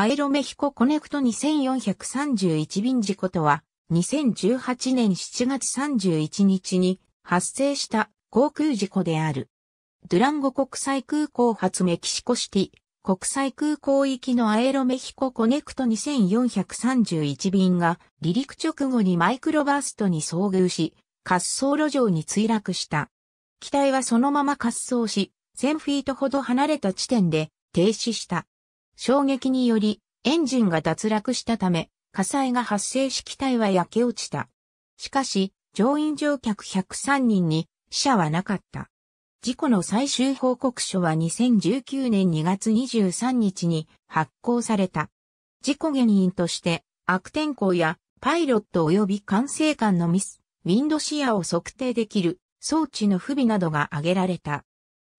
アエロメヒココネクト2431便事故とは、2018年7月31日に発生した航空事故である。ドゥランゴ国際空港発メキシコシティ国際空港行きのアエロメヒココネクト2431便が離陸直後にマイクロバーストに遭遇し、滑走路上に墜落した。機体はそのまま滑走し、1000フィートほど離れた地点で停止した。衝撃によりエンジンが脱落したため、火災が発生し機体は焼け落ちた。しかし、乗員乗客103人に死者はなかった。事故の最終報告書は2019年2月23日に発行された。事故原因として、悪天候やパイロット及び管制官のミス、ウィンドシアを測定できる装置の不備などが挙げられた。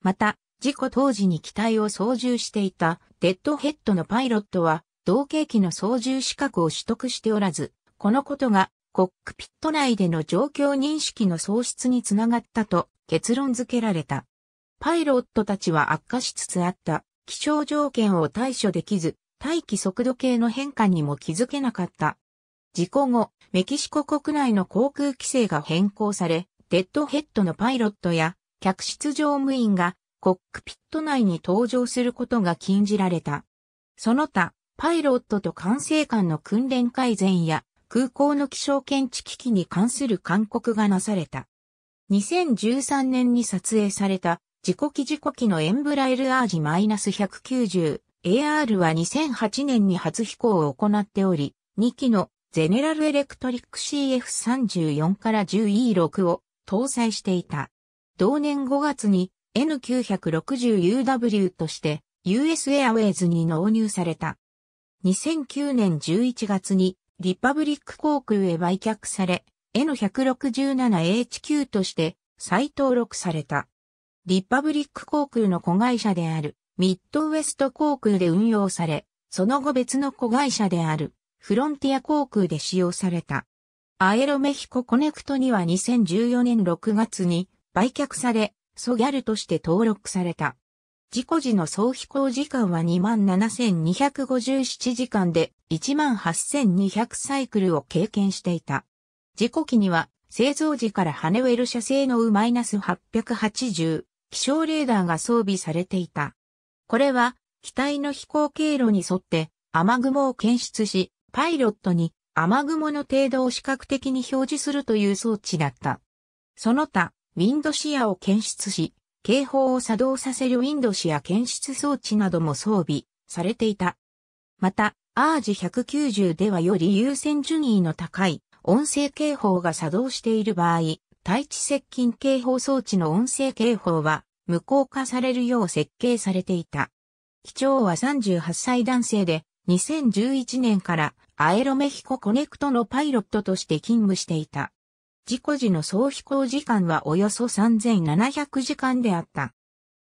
また、事故当時に機体を操縦していたデッドヘッドのパイロットは、同型機の操縦資格を取得しておらず、このことがコックピット内での状況認識の喪失につながったと結論付けられた。パイロットたちは悪化しつつあった気象条件を対処できず、大気速度計の変化にも気づけなかった。事故後、メキシコ国内の航空規制が変更され、デッドヘッドのパイロットや客室乗務員がコックピット内に登場することが禁じられた。その他、パイロットと管制官の訓練改善や空港の気象検知機器に関する勧告がなされた。2013年に撮影された自己機自己機のエンブラルアージ1 9 0 AR は2008年に初飛行を行っており、2機のゼネラルエレクトリック CF34 から 10E6 を搭載していた。同年5月に N960UW として US i r ウェイズに納入された。2009年11月にリパブリック航空へ売却され N167HQ として再登録された。リパブリック航空の子会社であるミッドウェスト航空で運用され、その後別の子会社であるフロンティア航空で使用された。アエロメヒココネクトには2014年6月に売却され、ソギャルとして登録された。事故時の総飛行時間は27,257時間で18,200サイクルを経験していた。事故機には製造時からハネウェル社製の U-880 気象レーダーが装備されていた。これは機体の飛行経路に沿って雨雲を検出し、パイロットに雨雲の程度を視覚的に表示するという装置だった。その他、ウィンドシアを検出し、警報を作動させるウィンドシア検出装置なども装備されていた。また、アージ190ではより優先順位の高い音声警報が作動している場合、対地接近警報装置の音声警報は無効化されるよう設計されていた。機長は38歳男性で、2011年からアエロメヒココネクトのパイロットとして勤務していた。事故時の総飛行時間はおよそ3700時間であった。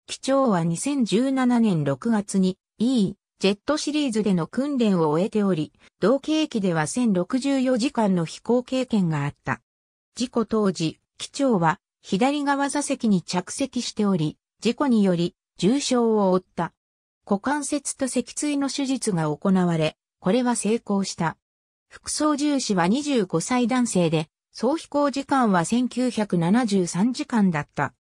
機長は2017年6月に E、ジェットシリーズでの訓練を終えており、同型機では1064時間の飛行経験があった。事故当時、機長は左側座席に着席しており、事故により重傷を負った。股関節と脊椎の手術が行われ、これは成功した。副操縦士は25歳男性で、総飛行時間は1973時間だった。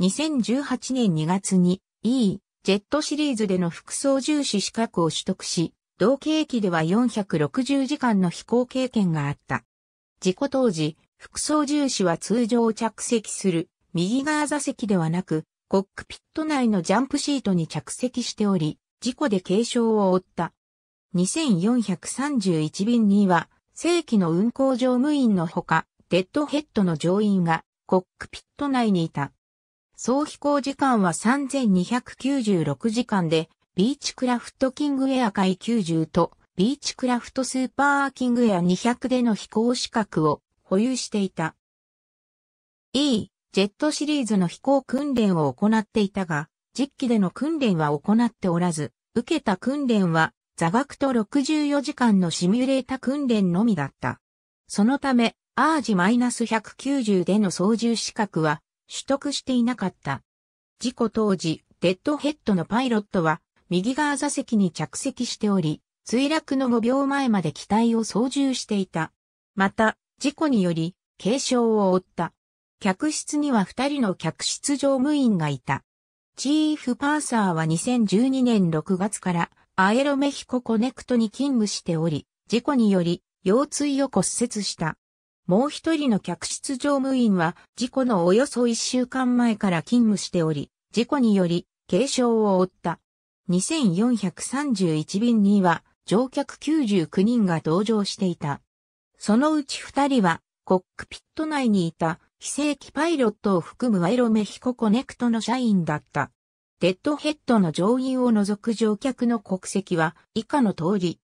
2018年2月に E、ジェットシリーズでの副操縦士資格を取得し、同期駅では460時間の飛行経験があった。事故当時、副操縦士は通常着席する右側座席ではなく、コックピット内のジャンプシートに着席しており、事故で軽傷を負った。2431便には、正規の運行乗務員のほか、デッドヘッドの乗員がコックピット内にいた。総飛行時間は3296時間で、ビーチクラフトキングエア海90とビーチクラフトスーパーキングエア200での飛行資格を保有していた。E、ジェットシリーズの飛行訓練を行っていたが、実機での訓練は行っておらず、受けた訓練は座学と64時間のシミュレータ訓練のみだった。そのため、アージ1 9 0での操縦資格は取得していなかった。事故当時、デッドヘッドのパイロットは右側座席に着席しており、墜落の5秒前まで機体を操縦していた。また、事故により軽傷を負った。客室には2人の客室乗務員がいた。チーフパーサーは2012年6月からアエロメヒココネクトに勤務しており、事故により腰椎を骨折した。もう一人の客室乗務員は事故のおよそ一週間前から勤務しており、事故により軽傷を負った。2431便には乗客99人が同乗していた。そのうち二人はコックピット内にいた非正規パイロットを含むワイロメヒココネクトの社員だった。デッドヘッドの乗員を除く乗客の国籍は以下の通り。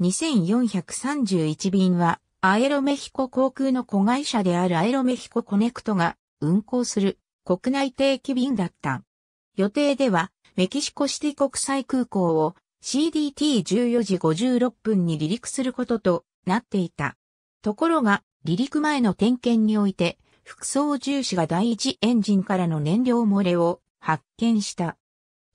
2431便はアエロメヒコ航空の子会社であるアエロメヒココネクトが運航する国内定期便だった。予定ではメキシコシティ国際空港を CDT14 時56分に離陸することとなっていた。ところが離陸前の点検において副操縦士が第一エンジンからの燃料漏れを発見した。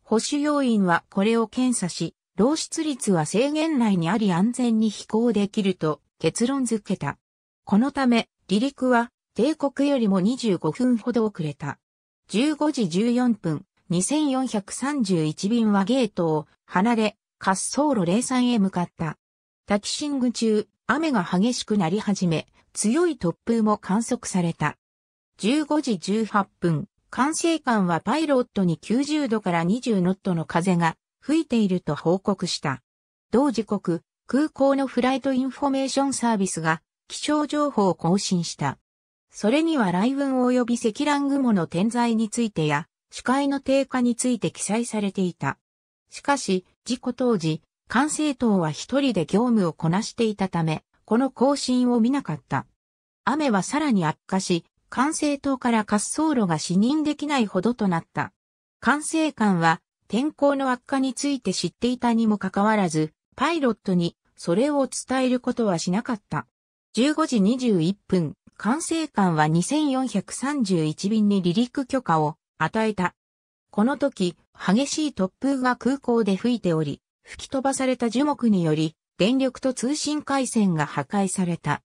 保守要員はこれを検査し、漏出率は制限内にあり安全に飛行できると結論付けた。このため、離陸は帝国よりも25分ほど遅れた。15時14分、2431便はゲートを離れ、滑走路03へ向かった。タキシング中、雨が激しくなり始め、強い突風も観測された。15時18分、管制官はパイロットに90度から20ノットの風が吹いていると報告した。同時刻、空港のフライトインフォメーションサービスが気象情報を更新した。それには雷雲及び積乱雲の点在についてや、視界の低下について記載されていた。しかし、事故当時、管制塔は一人で業務をこなしていたため、この更新を見なかった。雨はさらに悪化し、管制塔から滑走路が視認できないほどとなった。管制官は天候の悪化について知っていたにもかかわらず、パイロットにそれを伝えることはしなかった。15時21分、管制官は2431便に離陸許可を与えた。この時、激しい突風が空港で吹いており、吹き飛ばされた樹木により、電力と通信回線が破壊された。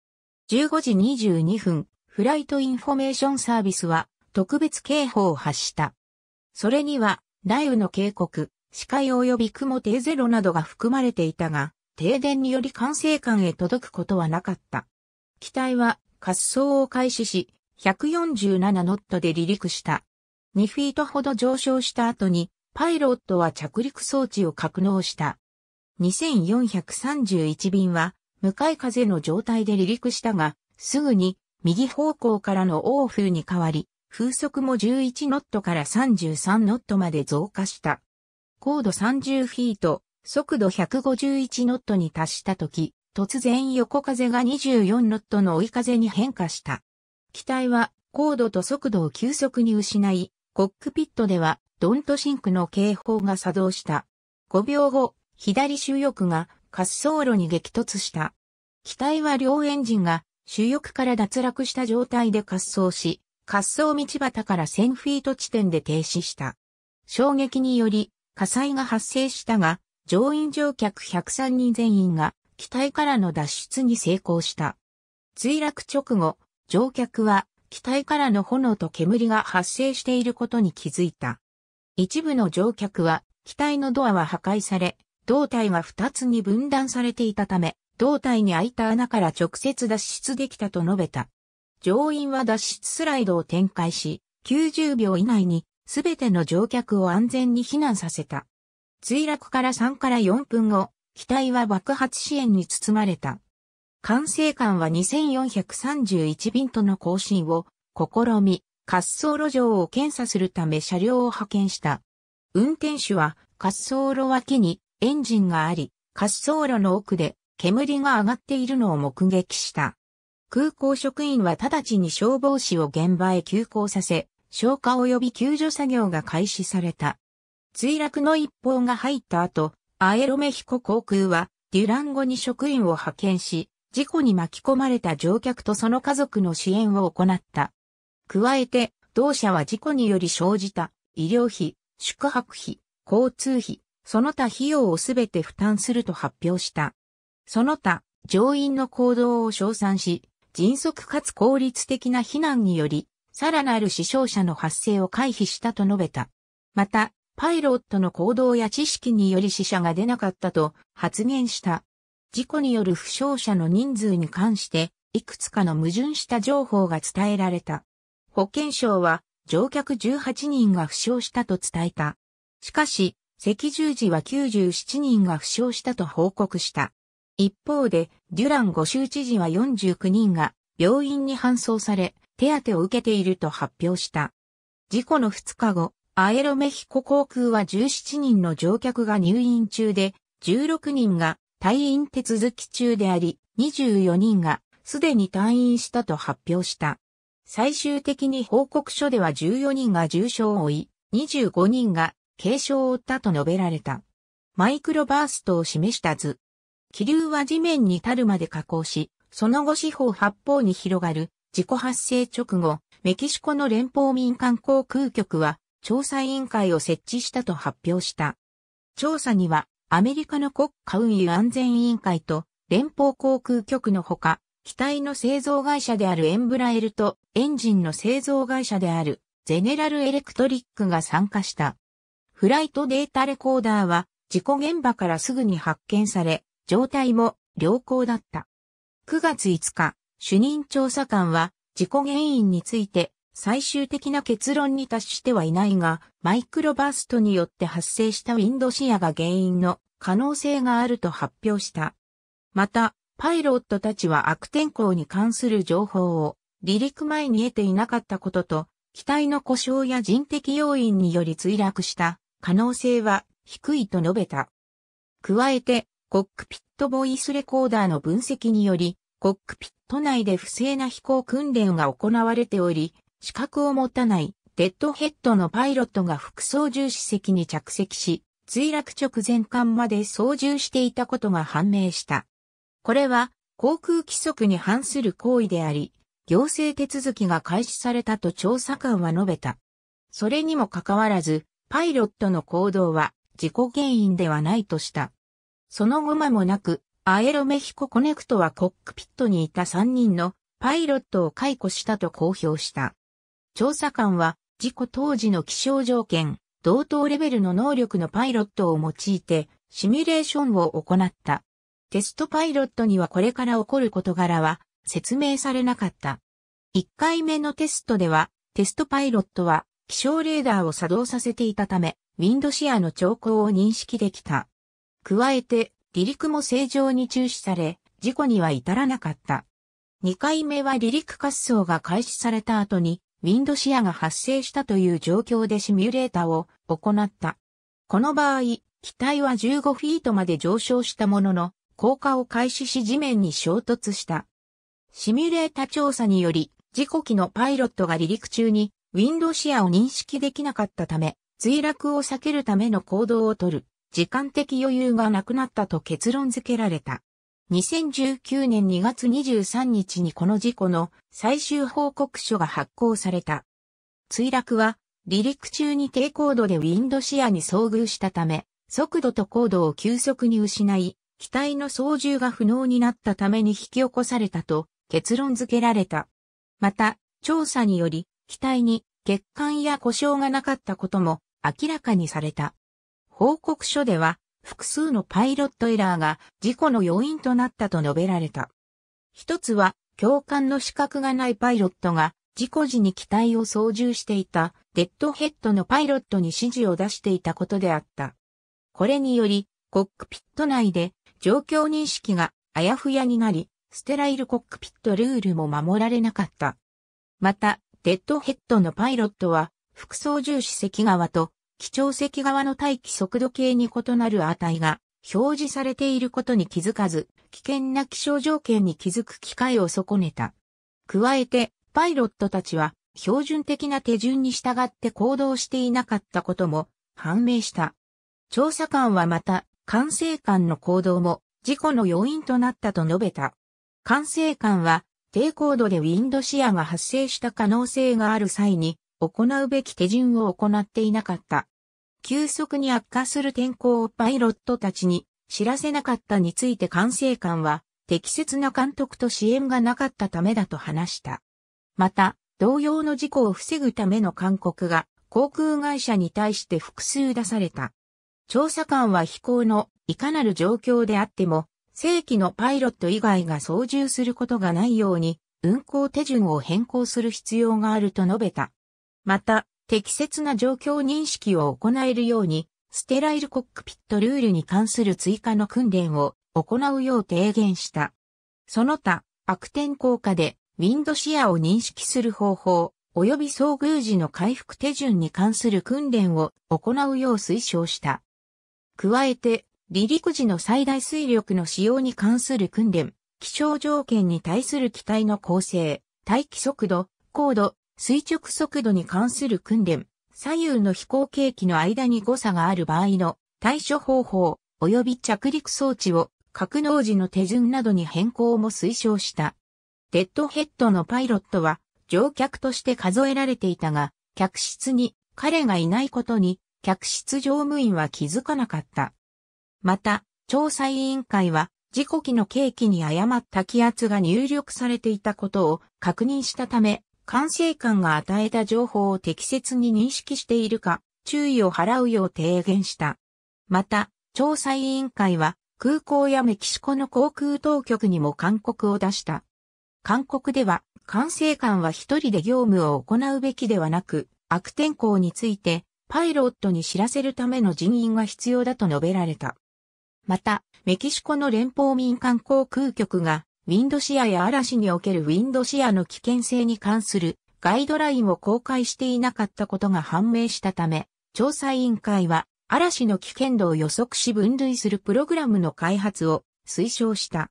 15時22分、フライトインフォメーションサービスは特別警報を発した。それには、雷雨の警告、視界及び雲低ゼロなどが含まれていたが、停電により管制官へ届くことはなかった。機体は滑走を開始し、147ノットで離陸した。2フィートほど上昇した後に、パイロットは着陸装置を格納した。2431便は、向かい風の状態で離陸したが、すぐに右方向からの欧風に変わり、風速も11ノットから33ノットまで増加した。高度30フィート、速度151ノットに達した時、突然横風が24ノットの追い風に変化した。機体は高度と速度を急速に失い、コックピットではドントシンクの警報が作動した。5秒後、左主翼が滑走路に激突した。機体は両エンジンが主翼から脱落した状態で滑走し、滑走道端から1000フィート地点で停止した。衝撃により火災が発生したが、乗員乗客103人全員が機体からの脱出に成功した。墜落直後、乗客は機体からの炎と煙が発生していることに気づいた。一部の乗客は機体のドアは破壊され、胴体は2つに分断されていたため、胴体に開いた穴から直接脱出できたと述べた。乗員は脱出スライドを展開し、90秒以内にすべての乗客を安全に避難させた。墜落から3から4分後、機体は爆発支援に包まれた。管制官は2431便との更新を試み、滑走路上を検査するため車両を派遣した。運転手は滑走路脇にエンジンがあり、滑走路の奥で煙が上がっているのを目撃した。空港職員は直ちに消防士を現場へ急行させ、消火及び救助作業が開始された。墜落の一報が入った後、アエロメヒコ航空はデュランゴに職員を派遣し、事故に巻き込まれた乗客とその家族の支援を行った。加えて、同社は事故により生じた医療費、宿泊費、交通費、その他費用をすべて負担すると発表した。その他、乗員の行動を称賛し、迅速かつ効率的な避難により、さらなる死傷者の発生を回避したと述べた。また、パイロットの行動や知識により死者が出なかったと発言した。事故による負傷者の人数に関して、いくつかの矛盾した情報が伝えられた。保健省は、乗客18人が負傷したと伝えた。しかし、赤十字は97人が負傷したと報告した。一方で、デュラン五州知事は49人が病院に搬送され、手当てを受けていると発表した。事故の2日後、アエロメヒコ航空は17人の乗客が入院中で、16人が退院手続き中であり、24人がすでに退院したと発表した。最終的に報告書では14人が重傷を負い、25人が軽傷を負ったと述べられた。マイクロバーストを示した図。気流は地面に至るまで下降し、その後四方八方に広がる、事故発生直後、メキシコの連邦民間航空局は、調査委員会を設置したと発表した。調査には、アメリカの国家運輸安全委員会と連邦航空局のほか、機体の製造会社であるエンブラエルとエンジンの製造会社であるゼネラルエレクトリックが参加した。フライトデータレコーダーは事故現場からすぐに発見され、状態も良好だった。9月5日、主任調査官は事故原因について最終的な結論に達してはいないが、マイクロバーストによって発生したウィンドシアが原因の可能性があると発表した。また、パイロットたちは悪天候に関する情報を離陸前に得ていなかったことと、機体の故障や人的要因により墜落した可能性は低いと述べた。加えて、コックピットボイスレコーダーの分析により、コックピット内で不正な飛行訓練が行われており、資格を持たないデッドヘッドのパイロットが副操縦士席に着席し、墜落直前間まで操縦していたことが判明した。これは航空規則に反する行為であり、行政手続きが開始されたと調査官は述べた。それにもかかわらず、パイロットの行動は事故原因ではないとした。その後間もなく、アエロメヒココネクトはコックピットにいた3人のパイロットを解雇したと公表した。調査官は事故当時の気象条件、同等レベルの能力のパイロットを用いてシミュレーションを行った。テストパイロットにはこれから起こる事柄は説明されなかった。1回目のテストではテストパイロットは気象レーダーを作動させていたため、ウィンドシアの兆候を認識できた。加えて、離陸も正常に中止され、事故には至らなかった。2回目は離陸滑走が開始された後に、ウィンドシアが発生したという状況でシミュレーターを行った。この場合、機体は15フィートまで上昇したものの、降下を開始し地面に衝突した。シミュレータ調査により、事故機のパイロットが離陸中に、ウィンドシアを認識できなかったため、墜落を避けるための行動をとる、時間的余裕がなくなったと結論付けられた。2019年2月23日にこの事故の最終報告書が発行された。墜落は離陸中に低高度でウィンドシアに遭遇したため、速度と高度を急速に失い、機体の操縦が不能になったために引き起こされたと結論付けられた。また、調査により、機体に欠陥や故障がなかったことも明らかにされた。報告書では、複数のパイロットエラーが事故の要因となったと述べられた。一つは、教官の資格がないパイロットが事故時に機体を操縦していたデッドヘッドのパイロットに指示を出していたことであった。これにより、コックピット内で状況認識があやふやになり、ステライルコックピットルールも守られなかった。また、デッドヘッドのパイロットは、副操縦士席側と基調石側の待機速度計に異なる値が表示されていることに気づかず、危険な気象条件に気づく機会を損ねた。加えて、パイロットたちは標準的な手順に従って行動していなかったことも判明した。調査官はまた、管制官の行動も事故の要因となったと述べた。管制官は低高度でウィンドシアが発生した可能性がある際に行うべき手順を行っていなかった。急速に悪化する天候をパイロットたちに知らせなかったについて管制官は適切な監督と支援がなかったためだと話した。また、同様の事故を防ぐための勧告が航空会社に対して複数出された。調査官は飛行のいかなる状況であっても、正規のパイロット以外が操縦することがないように、運航手順を変更する必要があると述べた。また、適切な状況認識を行えるように、ステライルコックピットルールに関する追加の訓練を行うよう提言した。その他、悪天候下で、ウィンドシアを認識する方法、及び遭遇時の回復手順に関する訓練を行うよう推奨した。加えて、離陸時の最大水力の使用に関する訓練、気象条件に対する機体の構成、待機速度、高度、垂直速度に関する訓練、左右の飛行景気の間に誤差がある場合の対処方法、及び着陸装置を格納時の手順などに変更も推奨した。デッドヘッドのパイロットは乗客として数えられていたが、客室に彼がいないことに客室乗務員は気づかなかった。また、調査委員会は事故機の契機に誤った気圧が入力されていたことを確認したため、管制官が与えた情報を適切に認識しているか、注意を払うよう提言した。また、調査委員会は、空港やメキシコの航空当局にも勧告を出した。勧告では、管制官は一人で業務を行うべきではなく、悪天候について、パイロットに知らせるための人員が必要だと述べられた。また、メキシコの連邦民間航空局がウィンドシアや嵐におけるウィンドシアの危険性に関するガイドラインを公開していなかったことが判明したため、調査委員会は嵐の危険度を予測し分類するプログラムの開発を推奨した。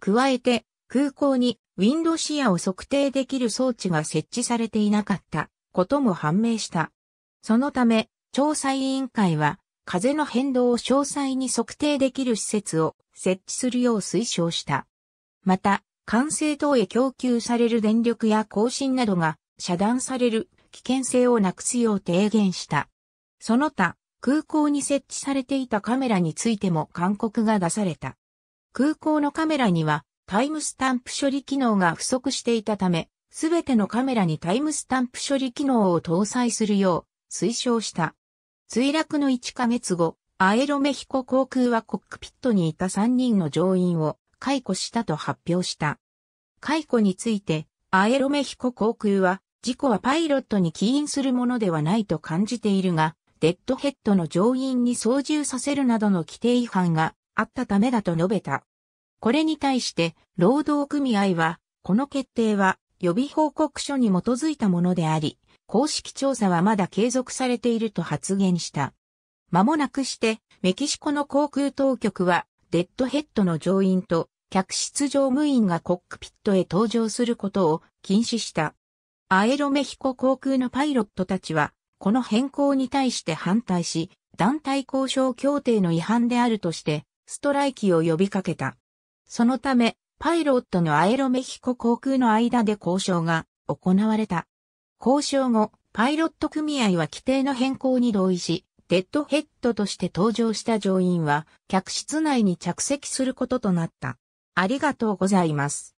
加えて、空港にウィンドシアを測定できる装置が設置されていなかったことも判明した。そのため、調査委員会は、風の変動を詳細に測定できる施設を設置するよう推奨した。また、管制塔へ供給される電力や更新などが遮断される危険性をなくすよう提言した。その他、空港に設置されていたカメラについても勧告が出された。空港のカメラにはタイムスタンプ処理機能が不足していたため、すべてのカメラにタイムスタンプ処理機能を搭載するよう推奨した。墜落の1ヶ月後、アエロメヒコ航空はコックピットにいた3人の乗員を解雇したと発表した。解雇について、アエロメヒコ航空は、事故はパイロットに起因するものではないと感じているが、デッドヘッドの乗員に操縦させるなどの規定違反があったためだと述べた。これに対して、労働組合は、この決定は予備報告書に基づいたものであり、公式調査はまだ継続されていると発言した。間もなくして、メキシコの航空当局は、デッドヘッドの乗員と客室乗務員がコックピットへ搭乗することを禁止した。アエロメヒコ航空のパイロットたちは、この変更に対して反対し、団体交渉協定の違反であるとして、ストライキを呼びかけた。そのため、パイロットのアエロメヒコ航空の間で交渉が行われた。交渉後、パイロット組合は規定の変更に同意し、デッドヘッドとして登場した乗員は客室内に着席することとなった。ありがとうございます。